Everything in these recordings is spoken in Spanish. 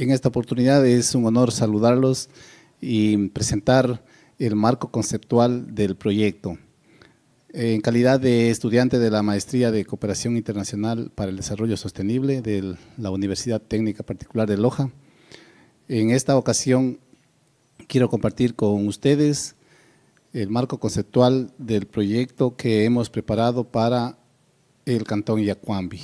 En esta oportunidad es un honor saludarlos y presentar el marco conceptual del proyecto. En calidad de estudiante de la Maestría de Cooperación Internacional para el Desarrollo Sostenible de la Universidad Técnica Particular de Loja, en esta ocasión quiero compartir con ustedes el marco conceptual del proyecto que hemos preparado para el Cantón Yacuambi.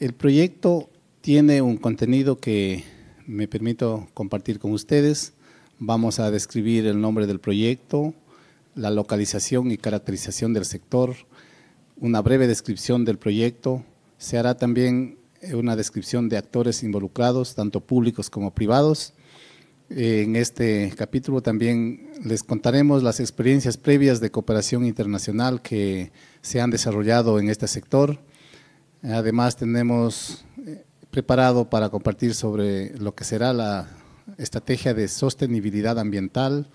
El proyecto tiene un contenido que me permito compartir con ustedes. Vamos a describir el nombre del proyecto, la localización y caracterización del sector, una breve descripción del proyecto. Se hará también eh, una descripción de actores involucrados, tanto públicos como privados. Eh, en este capítulo también les contaremos las experiencias previas de cooperación internacional que se han desarrollado en este sector. Además tenemos eh, preparado para compartir sobre lo que será la estrategia de sostenibilidad ambiental,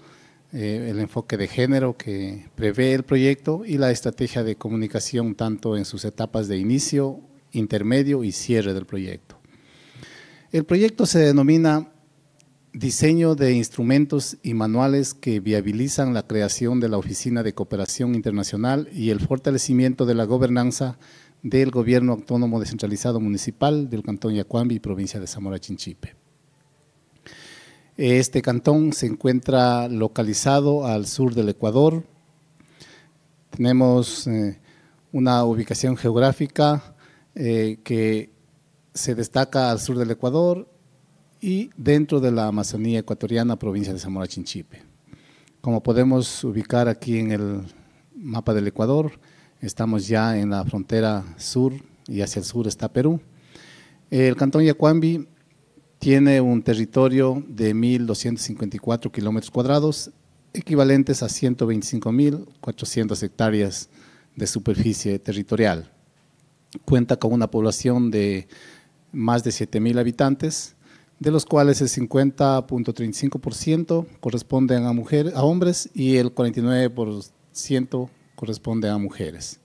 eh, el enfoque de género que prevé el proyecto y la estrategia de comunicación tanto en sus etapas de inicio, intermedio y cierre del proyecto. El proyecto se denomina diseño de instrumentos y manuales que viabilizan la creación de la Oficina de Cooperación Internacional y el fortalecimiento de la gobernanza del Gobierno Autónomo Descentralizado Municipal del Cantón Yacuambi, provincia de Zamora Chinchipe. Este cantón se encuentra localizado al sur del Ecuador. Tenemos eh, una ubicación geográfica eh, que se destaca al sur del Ecuador y dentro de la Amazonía ecuatoriana, provincia de Zamora Chinchipe. Como podemos ubicar aquí en el mapa del Ecuador, Estamos ya en la frontera sur y hacia el sur está Perú. El cantón Yacuambi tiene un territorio de 1.254 kilómetros cuadrados, equivalentes a 125.400 hectáreas de superficie territorial. Cuenta con una población de más de 7.000 habitantes, de los cuales el 50.35% corresponden a, a hombres y el 49% corresponde a mujeres.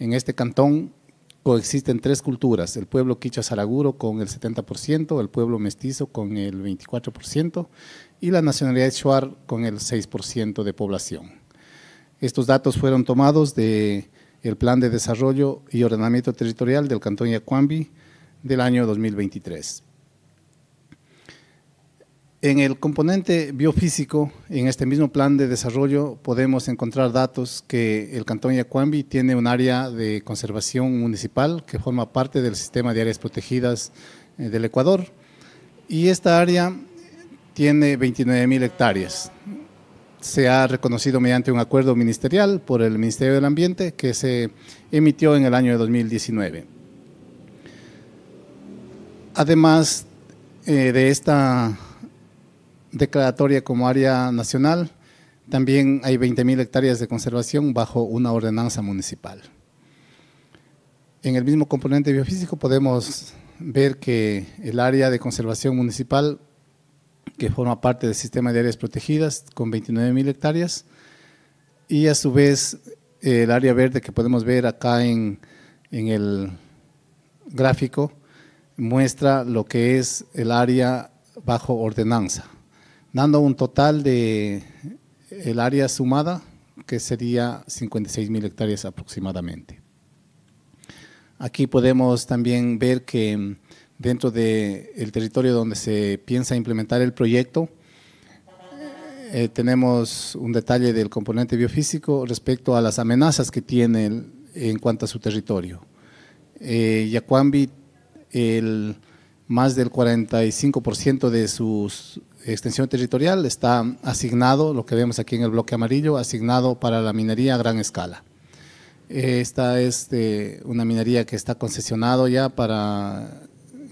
En este cantón coexisten tres culturas, el pueblo quicha Zaraguro con el 70%, el pueblo mestizo con el 24% y la nacionalidad shuar con el 6% de población. Estos datos fueron tomados de el Plan de Desarrollo y Ordenamiento Territorial del Cantón Yacuambi del año 2023. En el componente biofísico, en este mismo plan de desarrollo, podemos encontrar datos que el Cantón Yacuambi tiene un área de conservación municipal que forma parte del sistema de áreas protegidas eh, del Ecuador. Y esta área tiene 29.000 hectáreas. Se ha reconocido mediante un acuerdo ministerial por el Ministerio del Ambiente que se emitió en el año de 2019. Además eh, de esta declaratoria como área nacional. También hay 20.000 hectáreas de conservación bajo una ordenanza municipal. En el mismo componente biofísico podemos ver que el área de conservación municipal, que forma parte del sistema de áreas protegidas, con 29.000 hectáreas, y a su vez el área verde que podemos ver acá en, en el gráfico, muestra lo que es el área bajo ordenanza dando un total de el área sumada que sería 56 mil hectáreas aproximadamente. Aquí podemos también ver que mm, dentro del el territorio donde se piensa implementar el proyecto, eh, tenemos un detalle del componente biofísico respecto a las amenazas que tiene en cuanto a su territorio. Eh, Yacuambi, el, más del 45% de sus extensión territorial está asignado, lo que vemos aquí en el bloque amarillo, asignado para la minería a gran escala. Esta es una minería que está concesionado ya para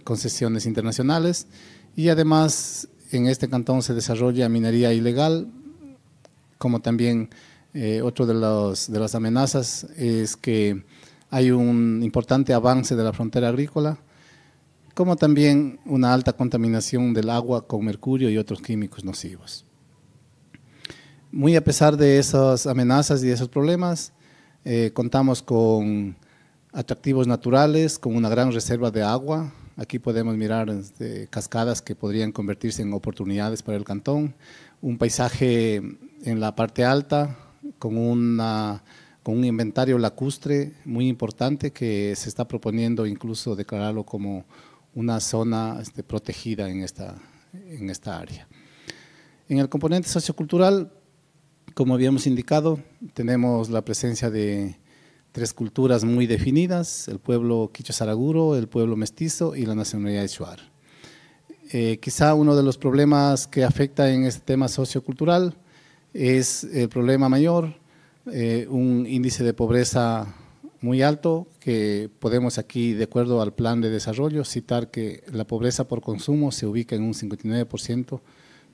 concesiones internacionales y además en este cantón se desarrolla minería ilegal, como también eh, otra de, los, de las amenazas es que hay un importante avance de la frontera agrícola, como también una alta contaminación del agua con mercurio y otros químicos nocivos. Muy a pesar de esas amenazas y esos problemas, eh, contamos con atractivos naturales, con una gran reserva de agua. Aquí podemos mirar este, cascadas que podrían convertirse en oportunidades para el cantón, un paisaje en la parte alta con una con un inventario lacustre muy importante que se está proponiendo incluso declararlo como una zona este, protegida en esta, en esta área. En el componente sociocultural, como habíamos indicado, tenemos la presencia de tres culturas muy definidas, el pueblo quichozaraguro, el pueblo mestizo y la nacionalidad de Shuar. Eh, quizá uno de los problemas que afecta en este tema sociocultural es el problema mayor, eh, un índice de pobreza muy alto, que podemos aquí, de acuerdo al plan de desarrollo, citar que la pobreza por consumo se ubica en un 59%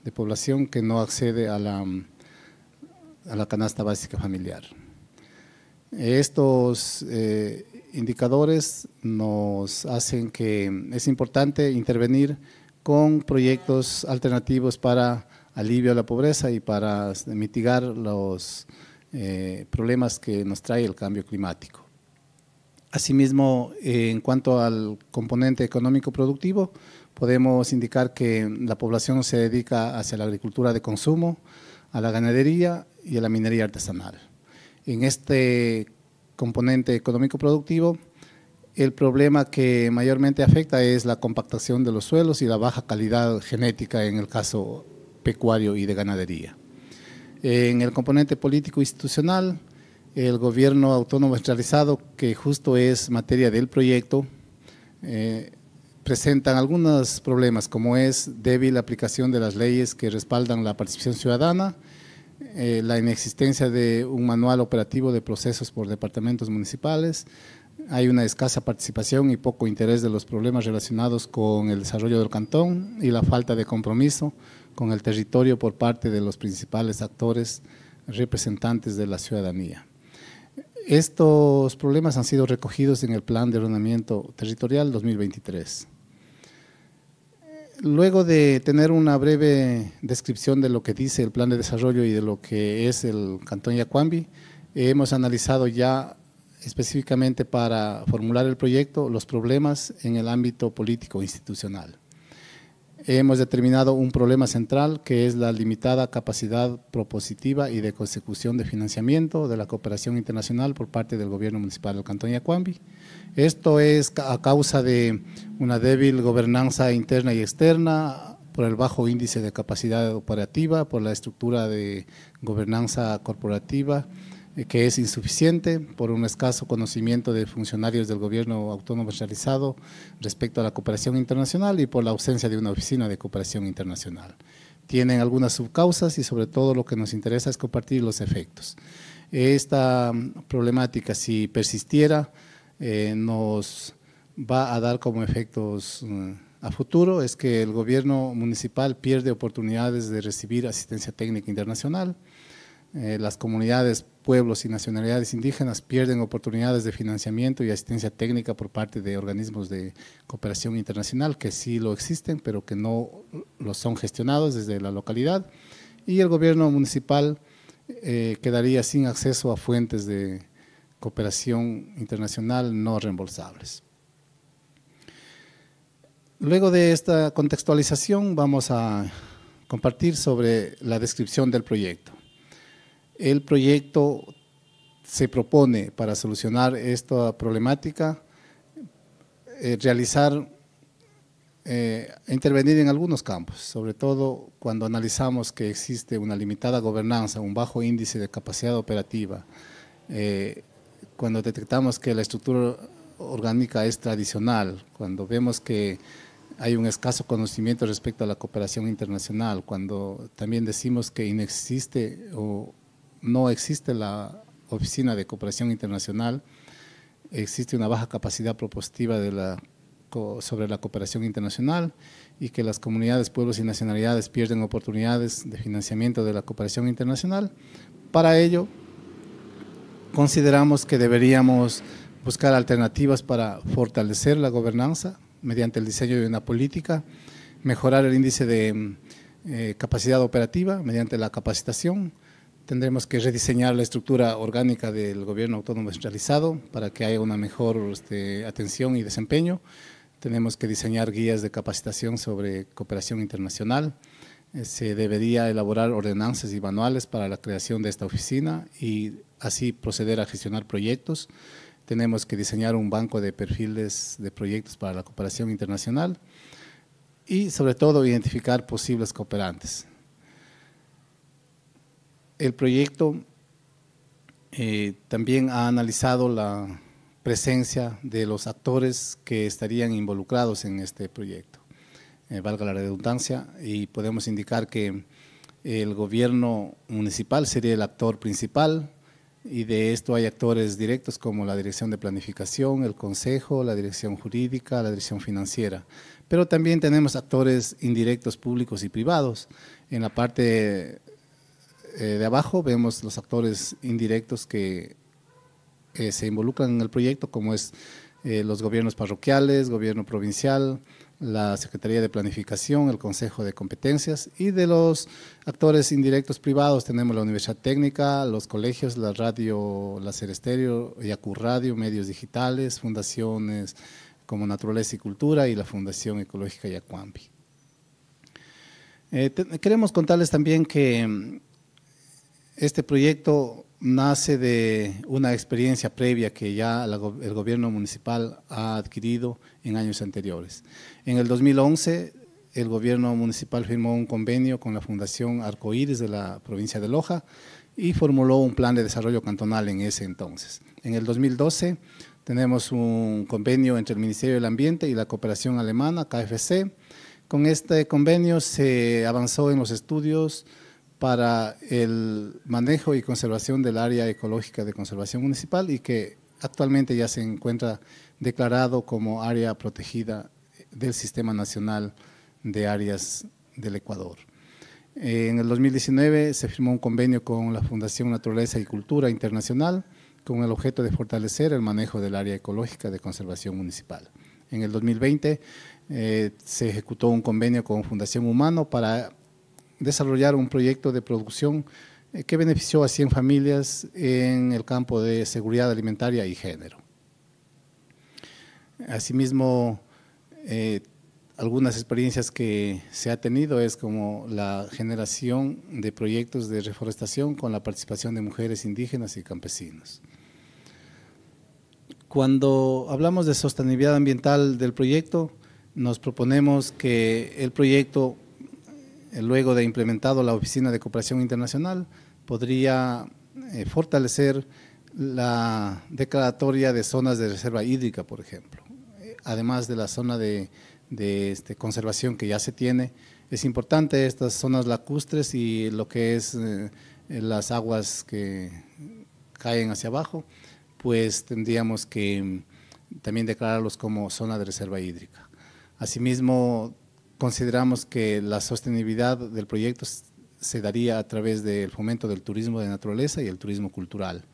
de población que no accede a la, a la canasta básica familiar. Estos eh, indicadores nos hacen que es importante intervenir con proyectos alternativos para alivio a la pobreza y para mitigar los eh, problemas que nos trae el cambio climático. Asimismo, eh, en cuanto al componente económico productivo, podemos indicar que la población se dedica hacia la agricultura de consumo, a la ganadería y a la minería artesanal. En este componente económico productivo, el problema que mayormente afecta es la compactación de los suelos y la baja calidad genética en el caso pecuario y de ganadería. En el componente político institucional, el gobierno autónomo centralizado, que justo es materia del proyecto, eh, presentan algunos problemas, como es débil aplicación de las leyes que respaldan la participación ciudadana, eh, la inexistencia de un manual operativo de procesos por departamentos municipales, hay una escasa participación y poco interés de los problemas relacionados con el desarrollo del cantón y la falta de compromiso con el territorio por parte de los principales actores representantes de la ciudadanía. Estos problemas han sido recogidos en el Plan de Ordenamiento Territorial 2023. Luego de tener una breve descripción de lo que dice el Plan de Desarrollo y de lo que es el Cantón Yacuambi, hemos analizado ya específicamente para formular el proyecto los problemas en el ámbito político institucional hemos determinado un problema central que es la limitada capacidad propositiva y de consecución de financiamiento de la cooperación internacional por parte del gobierno municipal del Cantón Yacuambi. Esto es a causa de una débil gobernanza interna y externa, por el bajo índice de capacidad operativa, por la estructura de gobernanza corporativa, que es insuficiente por un escaso conocimiento de funcionarios del gobierno autónomo realizado respecto a la cooperación internacional y por la ausencia de una oficina de cooperación internacional. Tienen algunas subcausas y sobre todo lo que nos interesa es compartir los efectos. Esta problemática, si persistiera, eh, nos va a dar como efectos mm, a futuro es que el gobierno municipal pierde oportunidades de recibir asistencia técnica internacional, eh, las comunidades, pueblos y nacionalidades indígenas pierden oportunidades de financiamiento y asistencia técnica por parte de organismos de cooperación internacional que sí lo existen, pero que no lo son gestionados desde la localidad. Y el gobierno municipal eh, quedaría sin acceso a fuentes de cooperación internacional no reembolsables. Luego de esta contextualización vamos a compartir sobre la descripción del proyecto. El proyecto se propone para solucionar esta problemática eh, realizar, eh, intervenir en algunos campos, sobre todo cuando analizamos que existe una limitada gobernanza, un bajo índice de capacidad operativa, eh, cuando detectamos que la estructura orgánica es tradicional, cuando vemos que hay un escaso conocimiento respecto a la cooperación internacional, cuando también decimos que inexiste o no existe la Oficina de Cooperación Internacional, existe una baja capacidad propositiva sobre la cooperación internacional y que las comunidades, pueblos y nacionalidades pierden oportunidades de financiamiento de la cooperación internacional. Para ello, consideramos que deberíamos buscar alternativas para fortalecer la gobernanza mediante el diseño de una política, mejorar el índice de mm, eh, capacidad operativa mediante la capacitación, Tendremos que rediseñar la estructura orgánica del gobierno autónomo centralizado para que haya una mejor este, atención y desempeño. Tenemos que diseñar guías de capacitación sobre cooperación internacional. Eh, se debería elaborar ordenanzas y manuales para la creación de esta oficina y así proceder a gestionar proyectos. Tenemos que diseñar un banco de perfiles de proyectos para la cooperación internacional y sobre todo identificar posibles cooperantes el proyecto eh, también ha analizado la presencia de los actores que estarían involucrados en este proyecto, eh, valga la redundancia, y podemos indicar que el gobierno municipal sería el actor principal y de esto hay actores directos como la Dirección de Planificación, el Consejo, la Dirección Jurídica, la Dirección Financiera. Pero también tenemos actores indirectos públicos y privados. En la parte eh, de abajo vemos los actores indirectos que eh, se involucran en el proyecto, como es eh, los gobiernos parroquiales, gobierno provincial, la Secretaría de Planificación, el Consejo de Competencias y de los actores indirectos privados tenemos la Universidad Técnica, los colegios, la radio, la Estéreo, Yacu Radio, medios digitales, fundaciones como Naturaleza y Cultura y la Fundación Ecológica Yacuambi. queremos contarles también que este proyecto nace de una experiencia previa que ya el gobierno municipal ha adquirido en años anteriores. En el 2011, el gobierno municipal firmó un convenio con la Fundación Arcoíris de la provincia de Loja y formuló un plan de desarrollo cantonal en ese entonces. En el 2012 tenemos un convenio entre el Ministerio del Ambiente y la cooperación alemana, KFC. Con este convenio se avanzó en los estudios para el manejo y conservación del área ecológica de conservación municipal y que actualmente ya se encuentra declarado como área protegida del Sistema Nacional de Áreas del Ecuador. En el 2019 se firmó un convenio con la Fundación Naturaleza y Cultura Internacional con el objeto de fortalecer el manejo del área ecológica de conservación municipal. En el 2020 eh, se ejecutó un convenio con Fundación Humano para desarrollar un proyecto de producción eh, que benefició a 100 familias en el campo de seguridad alimentaria y género. Asimismo, eh, algunas experiencias que se ha tenido es como la generación de proyectos de reforestación con la participación de mujeres indígenas y campesinos. Cuando hablamos de sostenibilidad ambiental del proyecto, nos proponemos que el proyecto eh, luego de implementado la Oficina de Cooperación Internacional, podría eh, fortalecer la declaratoria de zonas de reserva hídrica, por ejemplo. Eh, además de la zona de, este, conservación que ya se tiene, es importante estas zonas lacustres y lo que es las aguas que caen hacia abajo, pues tendríamos que mm, también declararlos como zona de reserva hídrica. Asimismo, consideramos que la sostenibilidad del proyecto se daría a través del fomento del turismo de naturaleza y el turismo cultural.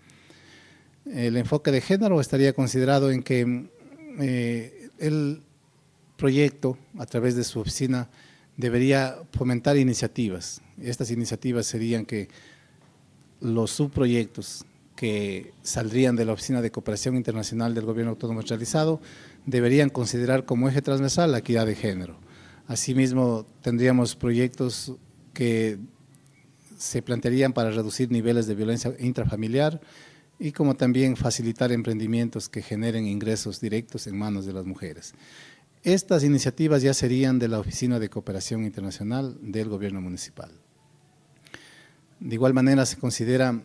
El enfoque de género estaría considerado en que eh, el proyecto, a través de su oficina, debería fomentar iniciativas. Estas iniciativas serían que los subproyectos que saldrían de la Oficina de Cooperación Internacional del Gobierno Autónomo Centralizado deberían considerar como eje transversal la equidad de género Asimismo, tendríamos proyectos que se plantearían para reducir niveles de violencia intrafamiliar y como también facilitar emprendimientos que generen ingresos directos en manos de las mujeres. Estas iniciativas ya serían de la Oficina de Cooperación Internacional del Gobierno Municipal. De igual manera, se considera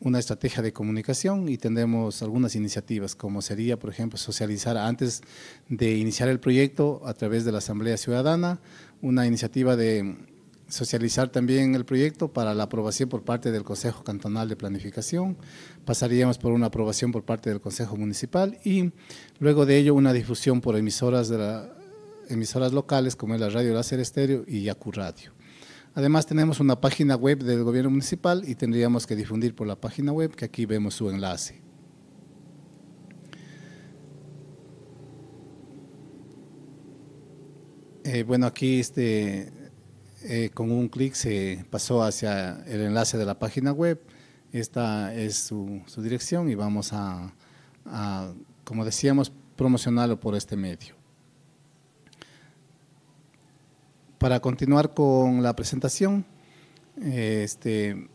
una estrategia de comunicación y tendremos algunas iniciativas, como sería, por ejemplo, socializar antes de iniciar el proyecto a través de la Asamblea Ciudadana, una iniciativa de socializar también el proyecto para la aprobación por parte del Consejo Cantonal de Planificación, pasaríamos por una aprobación por parte del Consejo Municipal y luego de ello una difusión por emisoras, de emisoras locales como es la Radio Láser Estéreo y Yacu Radio. Además tenemos una página web del gobierno municipal y tendríamos que difundir por la página web, que aquí vemos su enlace. Eh, bueno, aquí este, eh, con un clic se pasó hacia el enlace de la página web. Esta es su, dirección y vamos a, como decíamos, promocionarlo por este medio. Para continuar con la presentación, este,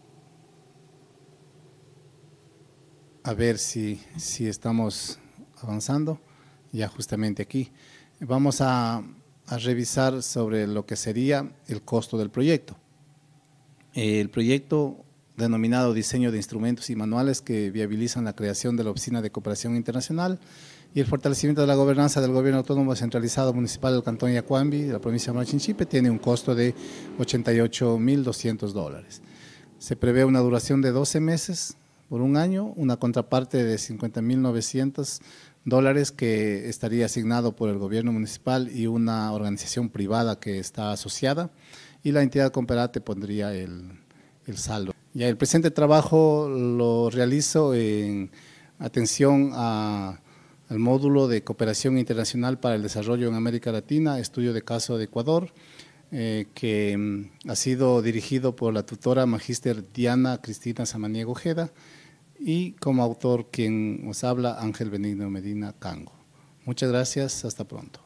a ver si, estamos avanzando, ya justamente aquí. Vamos a revisar sobre lo que sería el costo del proyecto. El proyecto denominado Diseño de Instrumentos y Manuales que viabilizan la creación de la Oficina de Cooperación Internacional y el fortalecimiento de la gobernanza del gobierno autónomo centralizado municipal del Cantón Yacuambi, de la provincia de Machinchipe, tiene un costo de 88.200 dólares. Se prevé una duración de 12 meses por un año, una contraparte de 50.900 dólares que estaría asignado por el gobierno municipal y una organización privada que está asociada y la entidad Comperate pondría el, el saldo. Ya el presente trabajo lo realizo en atención a al módulo de cooperación internacional para el desarrollo en América Latina, estudio de caso de Ecuador, eh, que mm, ha sido dirigido por la tutora magíster Diana Cristina Samaniego Ojeda y como autor quien nos habla Ángel Benigno Medina Cango. Muchas gracias, hasta pronto.